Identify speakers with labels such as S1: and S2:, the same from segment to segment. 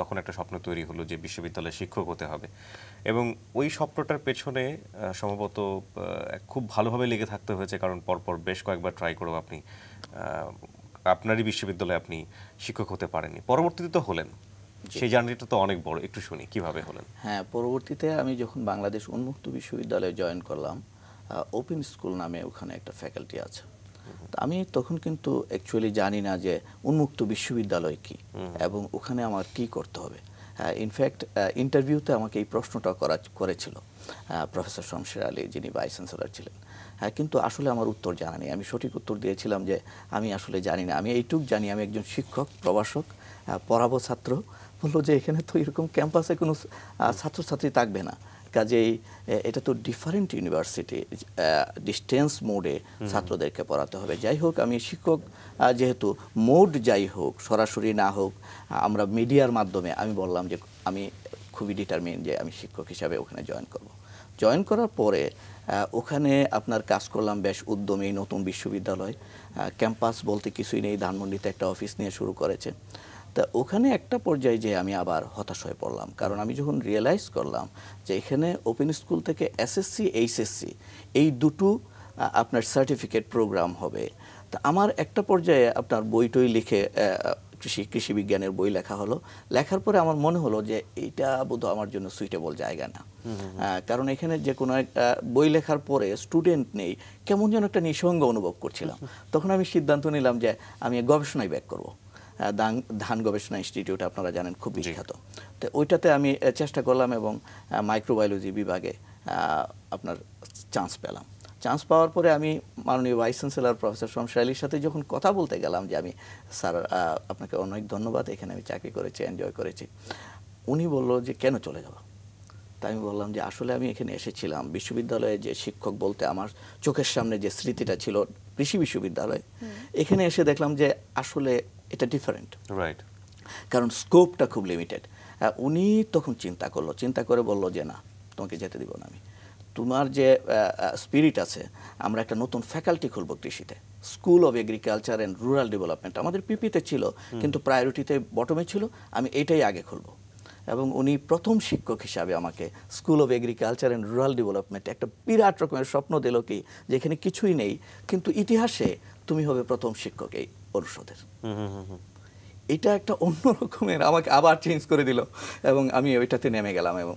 S1: তখন একটা স্বপ্ন তৈরি হলো যে বিশ্ববিদ্যালয়ে শিক্ষক হতে হবে এবং ওই স্বপ্নটার পেছনে সম্ভবত খুব ভালোভাবে লেগে থাকতে হয়েছে কারণ পরপর বেশ কয়েকবার ট্রাই করেও আপনি আপনারই বিশ্ববিদ্যালয়ে আপনি শিক্ষক হতে পারেননি পরবর্তীতে তো হলেন সেই জার্নিটা তো অনেক বড় একটু শুনি কিভাবে হলেন
S2: হ্যাঁ পরবর্তীতে আমি যখন বাংলাদেশ উন্মুক্ত বিশ্ববিদ্যালয়ে জয়েন করলাম ওপেন স্কুল নামে ওখানে একটা ফ্যাকাল্টি আছে আমি তখন কিন্তু অ্যাকচুয়ালি জানি না যে উন্মুক্ত বিশ্ববিদ্যালয় কি এবং ওখানে আমার কি করতে হবে ইনফ্যাক্ট ইন্টারভিউতে আমাকে এই প্রশ্নটা করা করেছিল প্রফেসর শমশের আলী যিনি ভাইস চ্যান্সেলর ছিলেন হ্যাঁ কিন্তু আসলে আমার উত্তর জানা নেই আমি সঠিক উত্তর দিয়েছিলাম যে আমি আসলে জানি না আমি এইটুক জানি আমি একজন শিক্ষক প্রবাসক পড়াবো ছাত্র বললো যে এখানে তো এরকম ক্যাম্পাসে কোনো ছাত্রছাত্রী থাকবে না কাজেই এটা তো ডিফারেন্ট ইউনিভার্সিটি ডিস্টেন্স মোডে ছাত্রদেরকে পড়াতে হবে যাই হোক আমি শিক্ষক যেহেতু মোড যাই হোক সরাসরি না হোক আমরা মিডিয়ার মাধ্যমে আমি বললাম যে আমি খুবই ডিটারমিন যে আমি শিক্ষক হিসাবে ওখানে জয়েন করব জয়েন করার পরে ওখানে আপনার কাজ করলাম বেশ উদ্যমী নতুন বিশ্ববিদ্যালয় ক্যাম্পাস বলতে কিছুই নেই ধানমন্ডিতে একটা অফিস নিয়ে শুরু করেছে তা ওখানে একটা পর্যায়ে যে আমি আবার হতাশ হয়ে পড়লাম কারণ আমি যখন রিয়েলাইজ করলাম যে এখানে ওপেন স্কুল থেকে এসএসসি এইচএসসি এই দুটো আপনার সার্টিফিকেট প্রোগ্রাম হবে তা আমার একটা পর্যায়ে আপনার বইটই লিখে কৃষি কৃষি বিজ্ঞানের বই লেখা হলো লেখার পরে আমার মনে হলো যে এইটা বোধহয় আমার জন্য সুইটেবল জায়গা না কারণ এখানে যে কোনো একটা বই লেখার পরে স্টুডেন্ট নেই কেমন যেন একটা নিঃসঙ্গ অনুভব করছিলাম তখন আমি সিদ্ধান্ত নিলাম যে আমি গবেষণায় ব্যাক করবো ধান গবেষণা ইনস্টিটিউট আপনারা জানেন খুব বিখ্যাত তো ওইটাতে আমি চেষ্টা করলাম এবং মাইক্রোবায়োলজি বিভাগে আপনার চান্স পেলাম চান্স পাওয়ার পরে আমি মাননীয় ভাইস চ্যান্সেলার প্রফেসর শমশার সাথে যখন কথা বলতে গেলাম যে আমি স্যার আপনাকে অনেক ধন্যবাদ এখানে আমি চাকরি করেছি এনজয় করেছি উনি বলল যে কেন চলে যাবো তাই আমি বললাম যে আসলে আমি এখানে এসেছিলাম বিশ্ববিদ্যালয়ে যে শিক্ষক বলতে আমার চোখের সামনে যে স্মৃতিটা ছিল কৃষি বিশ্ববিদ্যালয় এখানে এসে দেখলাম যে আসলে এটা ডিফারেন্ট রাইট কারণ স্কোপটা খুব লিমিটেড উনি তখন চিন্তা করলো চিন্তা করে বলল যে না তোমাকে যেতে দিব না আমি তোমার যে স্পিরিট আছে আমরা একটা নতুন ফ্যাকাল্টি খুলবো কৃষিতে school of agriculture and rural development আমাদের পিপিতে ছিল কিন্তু প্রায়োরিটিতে বটমে ছিল আমি এটাই আগে খুলবো এবং উনি প্রথম শিক্ষক হিসাবে আমাকে school of agriculture and rural development একটা বিরাট রকমের স্বপ্ন দিল কি যেখানে কিছুই নেই কিন্তু ইতিহাসে তুমি হবে প্রথম শিক্ষক এই পরিষদের এটা একটা অন্য রকমের আমাকে আবার চেঞ্জ করে দিল এবং আমি ওইটাতে নেমে গেলাম এবং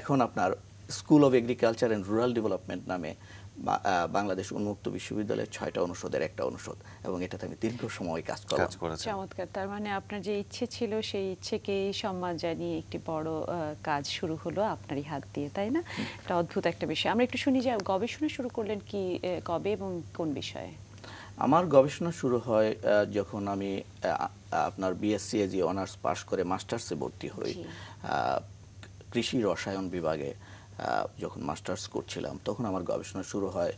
S2: এখন আপনার school of agriculture and rural development নামে বাংলাদেশ উন্মুক্ত বিশ্ববিদ্যালয়ের ছয়টা অনুষদের একটা অনুষদ এবং এটাতে আমি দীর্ঘ সময় কাজ কাজ
S3: চমৎকার তার মানে আপনার যে ইচ্ছে ছিল সেই ইচ্ছেকেই সম্মান জানিয়ে একটি বড় কাজ শুরু হলো আপনারই হাত দিয়ে তাই না এটা অদ্ভুত একটা বিষয় আমরা একটু শুনি যে গবেষণা শুরু করলেন কি কবে এবং কোন বিষয়ে
S2: আমার গবেষণা শুরু হয় যখন আমি আপনার বিএসসি যে অনার্স পাশ করে মাস্টার্সে ভর্তি হই কৃষি রসায়ন বিভাগে যখন মাস্টার্স করছিলাম তখন আমার গবেষণা শুরু হয়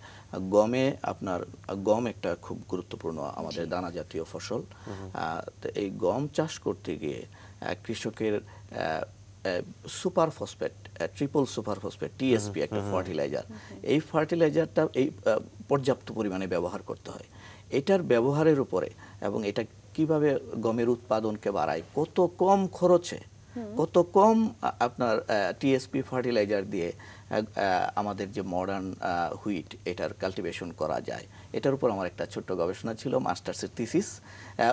S2: গমে আপনার গম একটা খুব গুরুত্বপূর্ণ আমাদের দানা জাতীয় ফসল এই গম চাষ করতে গিয়ে কৃষকের super phosphate triple super phosphate TSP একটা ফার্টিলাইজার এই ফার্টিলাইজারটা এই পর্যাপ্ত পরিমাণে ব্যবহার করতে হয় এটার ব্যবহারের উপরে এবং এটা কিভাবে গমের উৎপাদনকে বাড়ায় কত কম খরচে কত কম আপনার টিএসপি ফার্টিলাইজার দিয়ে আমাদের যে মডার্ন হুইট এটার কাল্টিভেশন করা যায় এটার উপর আমার একটা ছোট্ট গবেষণা ছিল মাস্টার্সের থিসিস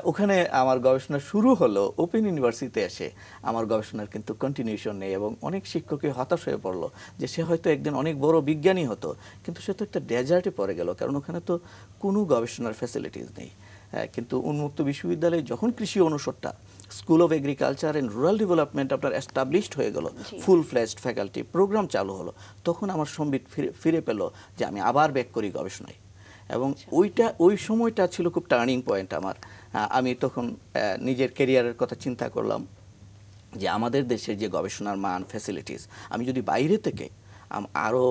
S2: ওখানে আমার গবেষণা শুরু হলো ওপেন ইউনিভার্সিটিতে এসে আমার গবেষণার কিন্তু কন্টিনিউশন নেই এবং অনেক শিক্ষকই হতাশ হয়ে পড়লো যে সে হয়তো একদিন অনেক বড় বিজ্ঞানী হতো কিন্তু সে তো একটা ডেজার্টে পড়ে গেল কারণ ওখানে তো কোনো গবেষণার ফ্যাসিলিটিস নেই কিন্তু উন্মুক্ত বিশ্ববিদ্যালয়ে যখন কৃষি অনুষদটা school of agriculture and rural development আপনার এস্টাবলিশড হয়ে গেল ফুল ফ্লেজড ফ্যাকাল্টি প্রোগ্রাম চালু হলো তখন আমার সম্বিত ফিরে ফিরে পেলো যে আমি আবার ব্যাক করি গবেষণায় এবং আচ্ছা। ওইটা ওই সময়টা ছিল খুব টার্নিং পয়েন্ট আমার আমি তখন নিজের কেরিয়ারের কথা চিন্তা করলাম যে আমাদের দেশের যে গবেষণার মান ফ্যাসিলিটিস আমি যদি বাইরে থেকে আরও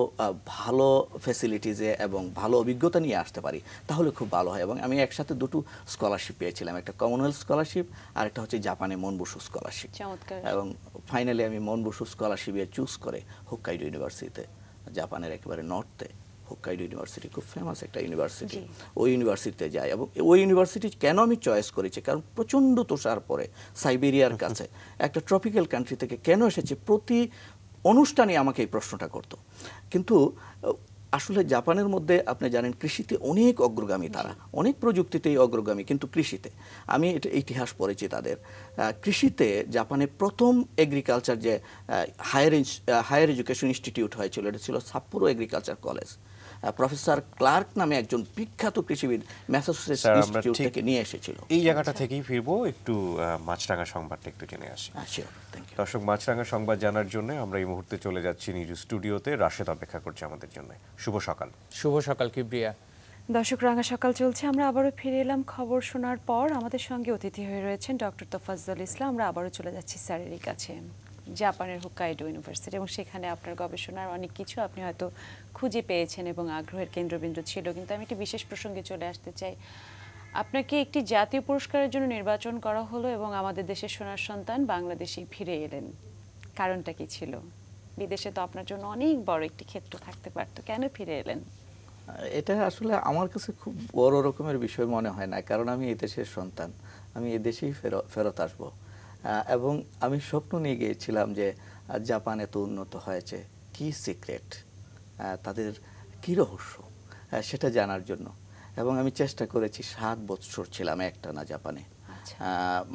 S2: ভালো ফেসিলিটিসে এবং ভালো অভিজ্ঞতা নিয়ে আসতে পারি তাহলে খুব ভালো হয় এবং আমি একসাথে দুটো স্কলারশিপ পেয়েছিলাম একটা কমনওয়েলথ স্কলারশিপ আর একটা হচ্ছে জাপানে মন বসু স্কলারশিপ এবং ফাইনালি আমি মন মনবসু স্কলারশিপে চুজ করে হোক্কাইডো ইউনিভার্সিটিতে জাপানের একেবারে নর্থে হোক্কাইডো ইউনিভার্সিটি খুব ফেমাস একটা ইউনিভার্সিটি ওই ইউনিভার্সিটিতে যায় এবং ওই ইউনিভার্সিটি কেন আমি চয়েস করেছি কারণ প্রচণ্ড তুষার পরে সাইবেরিয়ার কাছে একটা ট্রপিক্যাল কান্ট্রি থেকে কেন এসেছে প্রতি অনুষ্ঠানে আমাকে এই প্রশ্নটা করত কিন্তু আসলে জাপানের মধ্যে আপনি জানেন কৃষিতে অনেক অগ্রগামী তারা অনেক প্রযুক্তিতেই অগ্রগামী কিন্তু কৃষিতে আমি এটা ইতিহাস পড়েছি তাদের কৃষিতে জাপানে প্রথম এগ্রিকালচার যে হায়ার হায়ার এডুকেশন ইনস্টিটিউট হয়েছিল এটা ছিল Sapporo agriculture college professor Clark নামে একজন বিখ্যাত কৃষিবিদ ম্যাসাচুসেটস ইনস্টিটিউট থেকে নিয়ে এসেছিল
S1: এই জায়গাটা থেকেই ফিরবো একটু মাছরাঙা সংবাদটা একটু জেনে আসি দর্শক মাছরাঙা সংবাদ জানার জন্য আমরা এই মুহূর্তে চলে যাচ্ছি নিউজ স্টুডিওতে রাশেদ অপেক্ষা করছে আমাদের জন্য শুভ সকাল শুভ সকাল কিব্রিয়া
S3: দর্শক রাঙা সকাল চলছে আমরা আবারও ফিরে এলাম খবর শোনার পর আমাদের সঙ্গে অতিথি হয়ে রয়েছেন ডক্টর তোফাজ্জল ইসলাম আমরা আবারও চলে যাচ্ছি স্যারের কাছে জাপানের হোক্কাইডো ইউনিভার্সিটি এবং সেখানে আপনার গবেষণার অনেক কিছু আপনি হয়তো খুঁজে পেয়েছেন এবং আগ্রহের কেন্দ্রবিন্দু ছিল কিন্তু আমি একটি বিশেষ প্রসঙ্গে চলে আসতে চাই আপনাকে একটি জাতীয় পুরস্কারের জন্য নির্বাচন করা হলো এবং আমাদের দেশের সোনার সন্তান বাংলাদেশে ফিরে এলেন কারণটা কি ছিল বিদেশে তো আপনার জন্য অনেক বড় একটি ক্ষেত্র থাকতে পারতো কেন ফিরে এলেন
S2: এটা আসলে আমার কাছে খুব বড় রকমের বিষয় মনে হয় না কারণ আমি এদেশের সন্তান আমি এদেশেই ফেরত ফেরত আসবো এবং আমি স্বপ্ন নিয়ে গিয়েছিলাম যে জাপান এত উন্নত হয়েছে কি সিক্রেট তাদের কী রহস্য সেটা জানার জন্য এবং আমি চেষ্টা করেছি সাত বছর ছিলাম একটা না জাপানে আচ্ছা।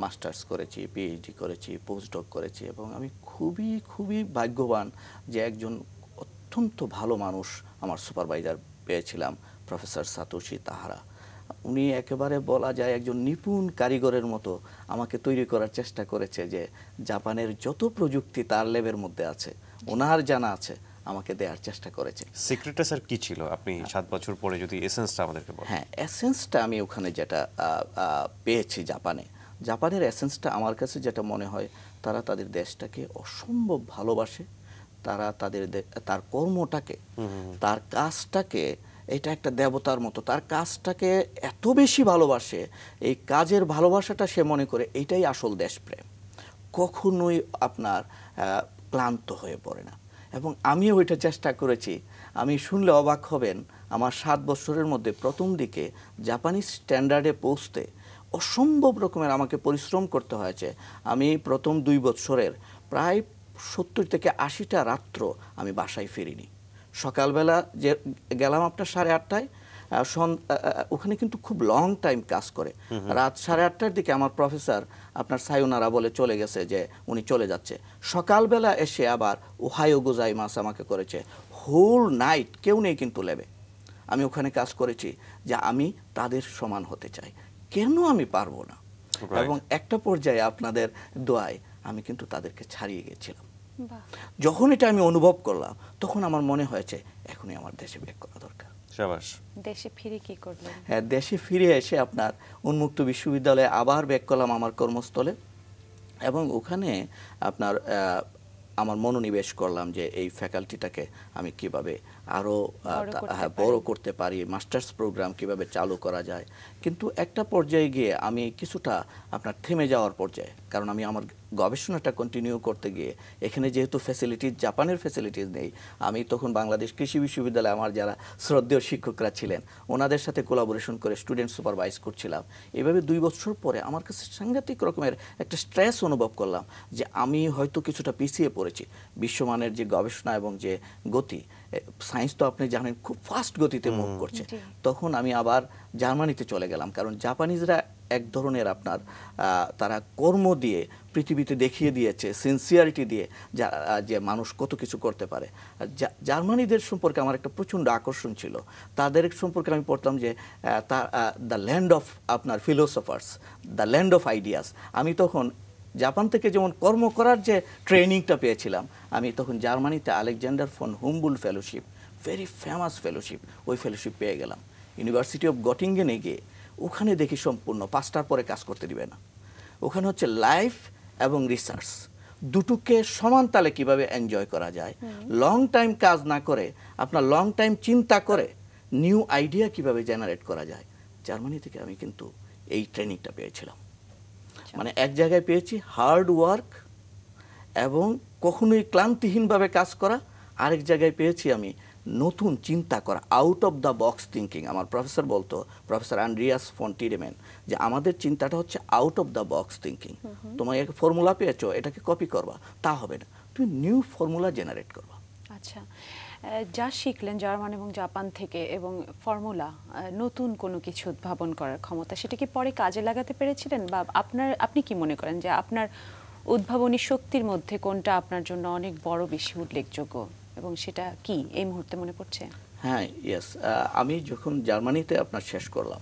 S2: মাস্টার্স করেছি পিএইচডি করেছি পোস্টডক করেছি এবং আমি খুবই খুবই ভাগ্যবান যে একজন অত্যন্ত ভালো মানুষ আমার সুপারভাইজার পেয়েছিলাম প্রফেসর সাতোশি তাহারা উনি একেবারে বলা যায় একজন নিপুণ কারিগরের মতো আমাকে তৈরি করার চেষ্টা করেছে যে জাপানের যত প্রযুক্তি তার লেবের মধ্যে আছে ওনার জানা আছে আমাকে দেওয়ার চেষ্টা করেছে সিক্রেটটা স্যার কি ছিল আপনি সাত বছর পরে যদি এসেন্সটা আমাদেরকে বলেন হ্যাঁ এসেন্সটা আমি ওখানে যেটা পেয়েছি জাপানে জাপানের এসেন্সটা আমার কাছে যেটা মনে হয় তারা তাদের দেশটাকে অসম্ভব ভালোবাসে তারা তাদের তার কর্মটাকে তার কাজটাকে এটা একটা দেবতার মতো তার কাজটাকে এত বেশি ভালোবাসে এই কাজের ভালোবাসাটা সে মনে করে এটাই আসল দেশপ্রেম কখনোই আপনার ক্লান্ত হয়ে পড়ে না এবং আমিও ওইটা চেষ্টা করেছি আমি শুনলে অবাক হবেন আমার সাত বছরের মধ্যে প্রথম দিকে জাপানিজ স্ট্যান্ডার্ডে পৌঁছতে অসম্ভব রকমের আমাকে পরিশ্রম করতে হয়েছে আমি প্রথম দুই বছরের প্রায় সত্তর থেকে আশিটা রাত্র আমি বাসায় ফিরিনি সকালবেলা যে গেলাম আপনার সাড়ে আটটায় ওখানে কিন্তু খুব লং টাইম কাজ করে রাত সাড়ে আটটার দিকে আমার প্রফেসর আপনার সায়ুনারা বলে চলে গেছে যে উনি চলে যাচ্ছে সকালবেলা এসে আবার ওহায়ো গোজাই মাস আমাকে করেছে হোল নাইট কেউ নেই কিন্তু লেবে আমি ওখানে কাজ করেছি যে আমি তাদের সমান হতে চাই কেন আমি পারবো না এবং একটা পর্যায়ে আপনাদের দোয়ায় আমি কিন্তু তাদেরকে ছাড়িয়ে গেছিলাম যখন এটা আমি অনুভব করলাম তখন আমার মনে হয়েছে এখনই আমার দেশে ব্যাক করা দরকার
S3: দেশে ফিরে কি করলেন
S2: হ্যাঁ দেশে ফিরে এসে আপনার উন্মুক্ত বিশ্ববিদ্যালয়ে আবার ব্যাক করলাম আমার কর্মস্থলে এবং ওখানে আপনার আমার মনোনিবেশ করলাম যে এই ফ্যাকাল্টিটাকে আমি কিভাবে আরও হ্যাঁ, বড় করতে পারি মাস্টার্স প্রোগ্রাম কিভাবে চালু করা যায় কিন্তু একটা পর্যায়ে গিয়ে আমি কিছুটা আপনার থেমে যাওয়ার পর্যায়ে কারণ আমি আমার গবেষণাটা কন্টিনিউ করতে গিয়ে এখানে যেহেতু ফ্যাসিলিটিস জাপানের ফ্যাসিলিটিস নেই আমি তখন বাংলাদেশ কৃষি বিশ্ববিদ্যালয়ে আমার যারা শ্রদ্ধেয় শিক্ষকরা ছিলেন ওনাদের সাথে কোলাবোরেশন করে স্টুডেন্ট সুপারভাইজ করছিলাম এভাবে দুই বছর পরে আমার কাছে সাংঘাতিক রকমের একটা স্ট্রেস অনুভব করলাম যে আমি হয়তো কিছুটা পিছিয়ে পড়েছি বিশ্বমানের যে গবেষণা এবং যে গতি সায়েন্স তো আপনি জানেন খুব ফাস্ট গতিতে মুভ করছে তখন আমি আবার জার্মানিতে চলে গেলাম কারণ জাপানিজরা এক ধরনের আপনার তারা কর্ম দিয়ে পৃথিবীতে দেখিয়ে দিয়েছে সিনসিয়ারিটি দিয়ে যা যে মানুষ কত কিছু করতে পারে জার্মানিদের সম্পর্কে আমার একটা প্রচণ্ড আকর্ষণ ছিল তাদের সম্পর্কে আমি পড়তাম যে তা দ্য ল্যান্ড অফ আপনার philosophers the land of ideas আমি তখন জাপান থেকে যেমন কর্ম করার যে ট্রেনিংটা পেয়েছিলাম আমি তখন জার্মানিতে Alexander von Humboldt fellowship very famous fellowship ওই ফেলোশিপ পেয়ে গেলাম ইউনিভার্সিটি অফ গটিংগেনে গিয়ে ওখানে দেখি সম্পূর্ণ পাঁচটার পরে কাজ করতে দিবে না ওখানে হচ্ছে লাইফ এবং রিসার্চ দুটোকে সমান তালে কীভাবে এনজয় করা যায় লং টাইম কাজ না করে আপনার লং টাইম চিন্তা করে নিউ আইডিয়া কিভাবে জেনারেট করা যায় জার্মানি থেকে আমি কিন্তু এই ট্রেনিংটা পেয়েছিলাম আচ্ছা। মানে এক জায়গায় পেয়েছি হার্ড ওয়ার্ক এবং কখনোই ক্লান্তিহীনভাবে কাজ করা আরেক জায়গায় পেয়েছি আমি নতুন চিন্তা করা out of the box thinking আমার প্রফেসর বলতো প্রফেসর আন্ড্রিয়াস ফন্টিরেমেন যে আমাদের চিন্তাটা হচ্ছে out of the box thinking তোমার এক ফর্মুলা পেয়েছো এটাকে কপি করবা তা হবে না তুমি নিউ ফর্মুলা জেনারেট করবা
S3: আচ্ছা যা শিখলেন জার্মান এবং জাপান থেকে এবং ফর্মুলা নতুন কোনো কিছু উদ্ভাবন করার ক্ষমতা সেটা কি পরে কাজে লাগাতে পেরেছিলেন বা আপনার আপনি কি মনে করেন যে আপনার উদ্ভাবনী শক্তির মধ্যে কোনটা আপনার জন্য অনেক বড় বেশি উল্লেখযোগ্য এবং সেটা কি এই মুহূর্তে মনে পড়ছে
S2: হ্যাঁ ইয়েস আমি যখন জার্মানিতে আপনার শেষ করলাম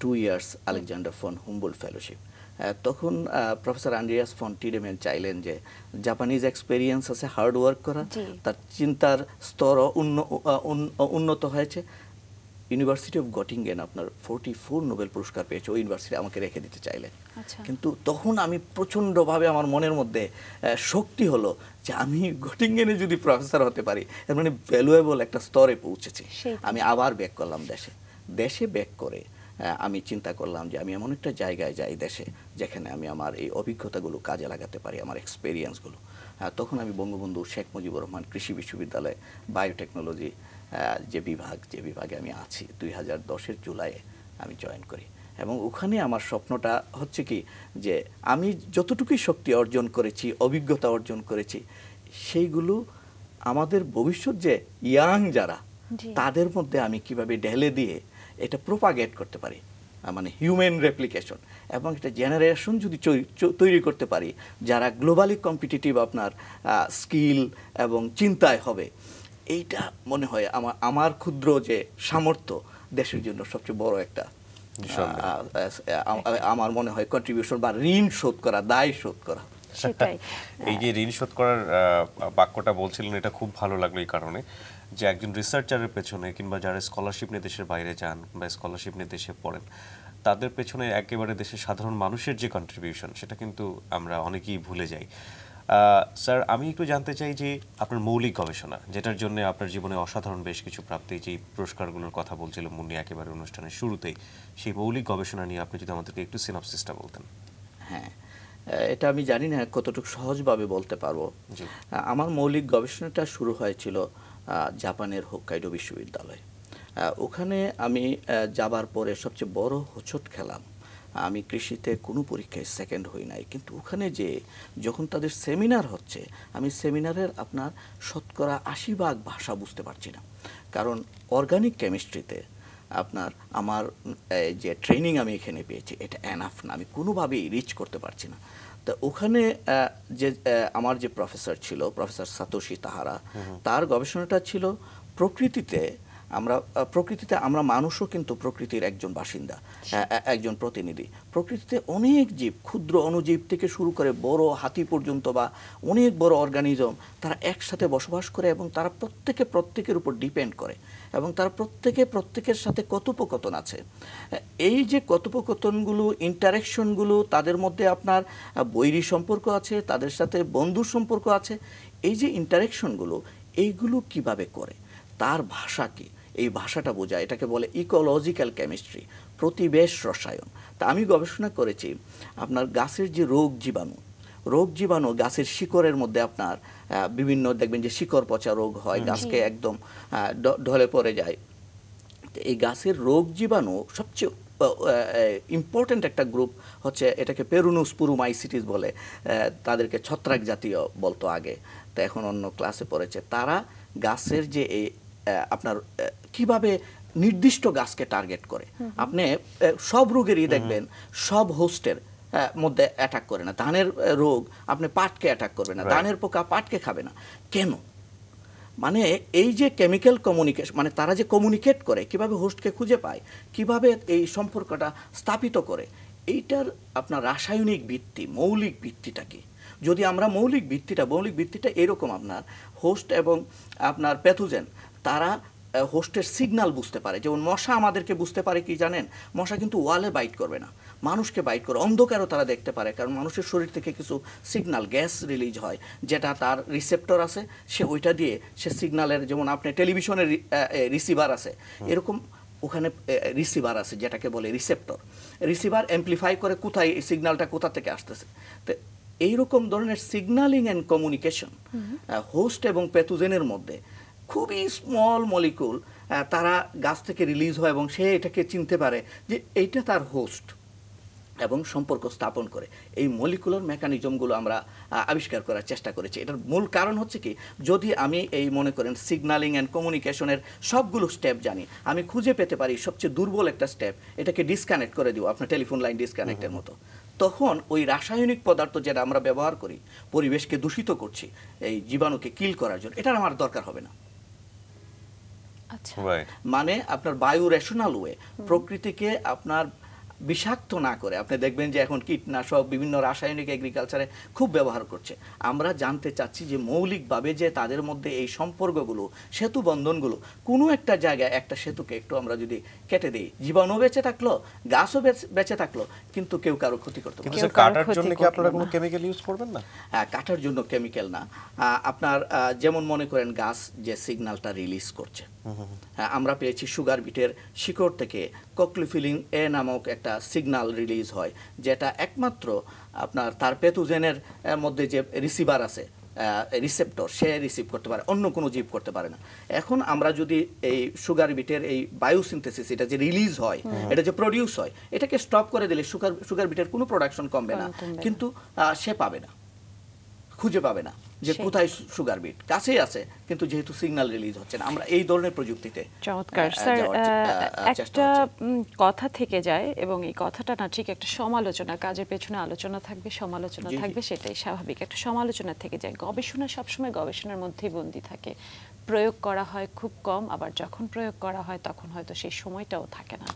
S2: two years Alexander von Humboldt fellowship তখন প্রফেসর আন্ড্রিয়াস ফন টিডেমেন চাইলেন যে জাপানিজ এক্সপেরিয়েন্স আছে হার্ড ওয়ার্ক করা তার চিন্তার স্তর উন্নত হয়েছে ইউনিভার্সিটি অফ গটিংগেন আপনার ফোরটি ফোর নোবেল পুরস্কার পেয়েছে ওই ইউনিভার্সিটি আমাকে রেখে দিতে চাইলেন আচ্ছা। কিন্তু তখন আমি প্রচণ্ডভাবে আমার মনের মধ্যে শক্তি হলো যে আমি গটিংগেনে যদি প্রফেসর হতে পারি এর মানে ভ্যালুয়েবল একটা স্তরে পৌঁছেছি আমি আবার ব্যাক করলাম দেশে দেশে ব্যাক করে আমি চিন্তা করলাম যে আমি এমন একটা জায়গায় যাই দেশে যেখানে আমি আমার এই অভিজ্ঞতাগুলো কাজে লাগাতে পারি আমার এক্সপেরিয়েন্সগুলো তখন আমি বঙ্গবন্ধু শেখ মুজিবুর রহমান কৃষি বিশ্ববিদ্যালয়ে বায়োটেকনোলজি যে বিভাগ যে বিভাগে আমি আছি দুই হাজার দশের জুলাইয়ে আমি জয়েন করি এবং ওখানে আমার স্বপ্নটা হচ্ছে কি যে আমি যতটুকুই শক্তি অর্জন করেছি অভিজ্ঞতা অর্জন করেছি সেইগুলো আমাদের ভবিষ্যৎ যে ইয়াং যারা তাদের মধ্যে আমি কিভাবে ঢেলে দিয়ে এটা প্রোপাগেট করতে পারি মানে হিউম্যান রেপ্লিকেশন এবং একটা জেনারেশন যদি তৈরি করতে পারি যারা গ্লোবালি কম্পিটিটিভ আপনার স্কিল এবং চিন্তায় হবে এইটা মনে হয় আমার আমার ক্ষুদ্র যে সামর্থ্য দেশের জন্য সবচেয়ে বড় একটা আমার মনে হয় কন্ট্রিবিউশন বা ঋণ শোধ করা দায় শোধ করা
S1: এই যে ঋণ শোধ করার বাক্যটা বলছিলেন এটা খুব ভালো লাগলো এই কারণে যে একজন রিসার্চারের পেছনে কিংবা যারা স্কলারশিপ নিয়ে দেশের বাইরে যান বা স্কলারশিপ নিয়ে দেশে পড়েন তাদের পেছনে একেবারে দেশের সাধারণ মানুষের যে কন্ট্রিবিউশন সেটা কিন্তু আমরা অনেকেই ভুলে যাই স্যার আমি একটু জানতে চাই যে আপনার মৌলিক গবেষণা যেটার জন্য আপনার জীবনে অসাধারণ বেশ কিছু প্রাপ্তি যে পুরস্কারগুলোর কথা বলছিল মুন্নি একেবারে অনুষ্ঠানের শুরুতেই সেই মৌলিক গবেষণা নিয়ে
S2: আপনি যদি আমাদেরকে একটু সিনাপসিসটা বলতেন হ্যাঁ এটা আমি জানি না কতটুকু সহজভাবে বলতে পারবো আমার মৌলিক গবেষণাটা শুরু হয়েছিল জাপানের হোকাইডো বিশ্ববিদ্যালয়ে ওখানে আমি যাবার পরে সবচেয়ে বড় হোচট খেলাম আমি কৃষিতে কোনো পরীক্ষায় সেকেন্ড হই নাই কিন্তু ওখানে যে যখন তাদের সেমিনার হচ্ছে আমি সেমিনারের আপনার শতকরা আশি ভাগ ভাষা বুঝতে পারছি না কারণ অর্গানিক কেমিস্ট্রিতে আপনার আমার যে ট্রেনিং আমি এখানে পেয়েছি এটা অ্যানাফ না আমি কোনোভাবেই রিচ করতে পারছি না তা ওখানে যে আমার যে প্রফেসর ছিল প্রফেসর সাতোশী তাহারা তার গবেষণাটা ছিল প্রকৃতিতে আমরা প্রকৃতিতে আমরা মানুষও কিন্তু প্রকৃতির একজন বাসিন্দা একজন প্রতিনিধি প্রকৃতিতে অনেক জীব ক্ষুদ্র অনুজীব থেকে শুরু করে বড় হাতি পর্যন্ত বা অনেক বড় অর্গানিজম তারা একসাথে বসবাস করে এবং তারা প্রত্যেকে প্রত্যেকের উপর ডিপেন্ড করে এবং তারা প্রত্যেকে প্রত্যেকের সাথে কথোপকথন আছে এই যে কথোপকথনগুলো ইন্টারাকশনগুলো তাদের মধ্যে আপনার বৈরী সম্পর্ক আছে তাদের সাথে বন্ধুর সম্পর্ক আছে এই যে ইন্টারাকশনগুলো এইগুলো কিভাবে করে তার ভাষা কী এই ভাষাটা বোঝা এটাকে বলে ইকোলজিক্যাল কেমিস্ট্রি প্রতিবেশ রসায়ন তা আমি গবেষণা করেছি আপনার গাছের যে রোগ জীবাণু রোগ জীবাণু গাছের শিকড়ের মধ্যে আপনার বিভিন্ন দেখবেন যে শিকড় পচা রোগ হয় গাছকে একদম ঢলে পড়ে যায় এই গাছের রোগ জীবাণু সবচেয়ে ইম্পর্ট্যান্ট একটা গ্রুপ হচ্ছে এটাকে পেরুনুস পুরুমাইসিটিস বলে তাদেরকে ছত্রাক জাতীয় বলতো আগে তা এখন অন্য ক্লাসে পড়েছে তারা গাছের যে এই আপনার কিভাবে নির্দিষ্ট গাছকে টার্গেট করে আপনি সব রোগেরই দেখবেন সব হোস্টের মধ্যে অ্যাটাক করে না ধানের রোগ আপনি পাটকে অ্যাটাক করবে না ধানের পোকা পাটকে খাবে না কেন মানে এই যে কেমিক্যাল কমিউনিকেশন মানে তারা যে কমিউনিকেট করে কিভাবে হোস্টকে খুঁজে পায় কিভাবে এই সম্পর্কটা স্থাপিত করে এইটার আপনার রাসায়নিক ভিত্তি মৌলিক ভিত্তিটা কি যদি আমরা মৌলিক ভিত্তিটা মৌলিক ভিত্তিটা এরকম আপনার হোস্ট এবং আপনার প্যাথোজেন তারা হোস্টের সিগনাল বুঝতে পারে যেমন মশা আমাদেরকে বুঝতে পারে কি জানেন মশা কিন্তু ওয়ালে বাইট করবে না মানুষকে বাইট করে অন্ধকারও তারা দেখতে পারে কারণ মানুষের শরীর থেকে কিছু সিগনাল গ্যাস রিলিজ হয় যেটা তার রিসেপ্টর আছে সে ওইটা দিয়ে সে সিগনালের যেমন আপনি টেলিভিশনের রিসিভার আছে এরকম ওখানে রিসিভার আছে যেটাকে বলে রিসেপ্টর রিসিভার অ্যাম্প্লিফাই করে কোথায় এই সিগনালটা কোথা থেকে আসতেছে তো এইরকম ধরনের সিগনালিং অ্যান্ড কমিউনিকেশন হোস্ট এবং প্যাথোজেনের মধ্যে খুবই স্মল মলিকুল তারা গাছ থেকে রিলিজ হয় এবং সে এটাকে চিনতে পারে যে এইটা তার হোস্ট এবং সম্পর্ক স্থাপন করে এই মলিকুলার মেকানিজমগুলো আমরা আবিষ্কার করার চেষ্টা করেছি এটার মূল কারণ হচ্ছে কি যদি আমি এই মনে করেন সিগনালিং অ্যান্ড কমিউনিকেশনের সবগুলো স্টেপ জানি আমি খুঁজে পেতে পারি সবচেয়ে দুর্বল একটা স্টেপ এটাকে ডিসকানেক্ট করে দিব আপনার টেলিফোন লাইন ডিসকানেক্টের মতো তখন ওই রাসায়নিক পদার্থ যেটা আমরা ব্যবহার করি পরিবেশকে দূষিত করছি এই জীবাণুকে কিল করার জন্য এটার আমার দরকার হবে না আচ্ছা। মানে আপনার বায়ু রেশনাল ওয়ে প্রকৃতিকে আপনার বিষাক্ত না করে আপনি দেখবেন যে এখন কীটনাশক বিভিন্ন রাসায়নিক এগ্রিকালচারে খুব ব্যবহার করছে আমরা জানতে চাচ্ছি যে মৌলিকভাবে যে তাদের মধ্যে এই সম্পর্কগুলো সেতু বন্ধনগুলো কোনো একটা জায়গায় একটা সেতুকে একটু আমরা যদি কেটে দিই জীবাণু বেঁচে থাকলো গাছও বেঁচে থাকলো কিন্তু কেউ কারো ক্ষতি করতে পারে না হ্যাঁ কাটার জন্য কেমিক্যাল না আপনার যেমন মনে করেন গাছ যে সিগনালটা রিলিজ করছে হ্যাঁ, আমরা পেয়েছি সুগার বিটের শিকড় থেকে ককলিফিলিং এ নামক একটা সিগনাল রিলিজ হয় যেটা একমাত্র আপনার তার পেতুজেনের মধ্যে যে রিসিভার আছে রিসেপ্টর সে রিসিভ করতে পারে অন্য কোনো জীব করতে পারে না এখন আমরা যদি এই সুগার বিটের এই বায়োসিনথেসিস এটা যে রিলিজ হয় এটা যে প্রডিউস হয় এটাকে স্টপ করে দিলে সুগার সুগার বিটের কোনো প্রোডাকশন কমবে না কিন্তু সে পাবে না খুঁজে পাবে না যে কোথায় সুগার বিট কাছেই আছে কিন্তু যেহেতু সিগন্যাল রিলিজ হচ্ছে না আমরা এই ধরনের প্রযুক্তিতে
S3: চমৎকার স্যার একটা কথা থেকে যায় এবং এই কথাটা না ঠিক একটা সমালোচনা কাজের পেছনে আলোচনা থাকবে সমালোচনা থাকবে সেটাই স্বাভাবিক একটা সমালোচনা থেকে যায় গবেষণা সবসময় গবেষণার মধ্যেই বন্দি থাকে প্রয়োগ করা হয় খুব কম আবার যখন প্রয়োগ করা হয় তখন হয়তো সেই সময়টাও থাকে না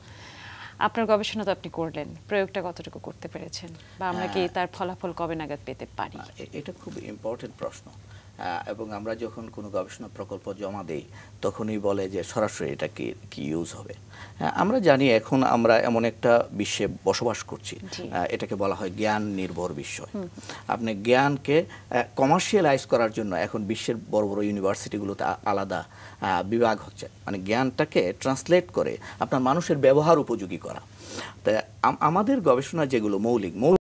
S3: আপনার গবেষণা তো আপনি করলেন প্রয়োগটা কতটুকু করতে পেরেছেন বা আমরা হ্যাঁ। কি তার ফলাফল কবে নাগাদ পেতে পারি এটা খুব
S2: ইম্পর্টেন্ট প্রশ্ন এবং আমরা যখন কোনো গবেষণা প্রকল্প জমা দিই তখনই বলে যে সরাসরি এটা কি কি ইউজ হবে আমরা জানি এখন আমরা এমন একটা বিশ্বে বসবাস করছি এটাকে বলা হয় জ্ঞান নির্ভর বিশ্ব আপনি জ্ঞানকে কমার্শিয়ালাইজ করার জন্য এখন বিশ্বের বড় বড় ইউনিভার্সিটিগুলোতে আলাদা বিভাগ হচ্ছে মানে জ্ঞানটাকে ট্রান্সলেট করে আপনার মানুষের ব্যবহার উপযোগী করা আমাদের গবেষণা যেগুলো মৌলিক মৌলিক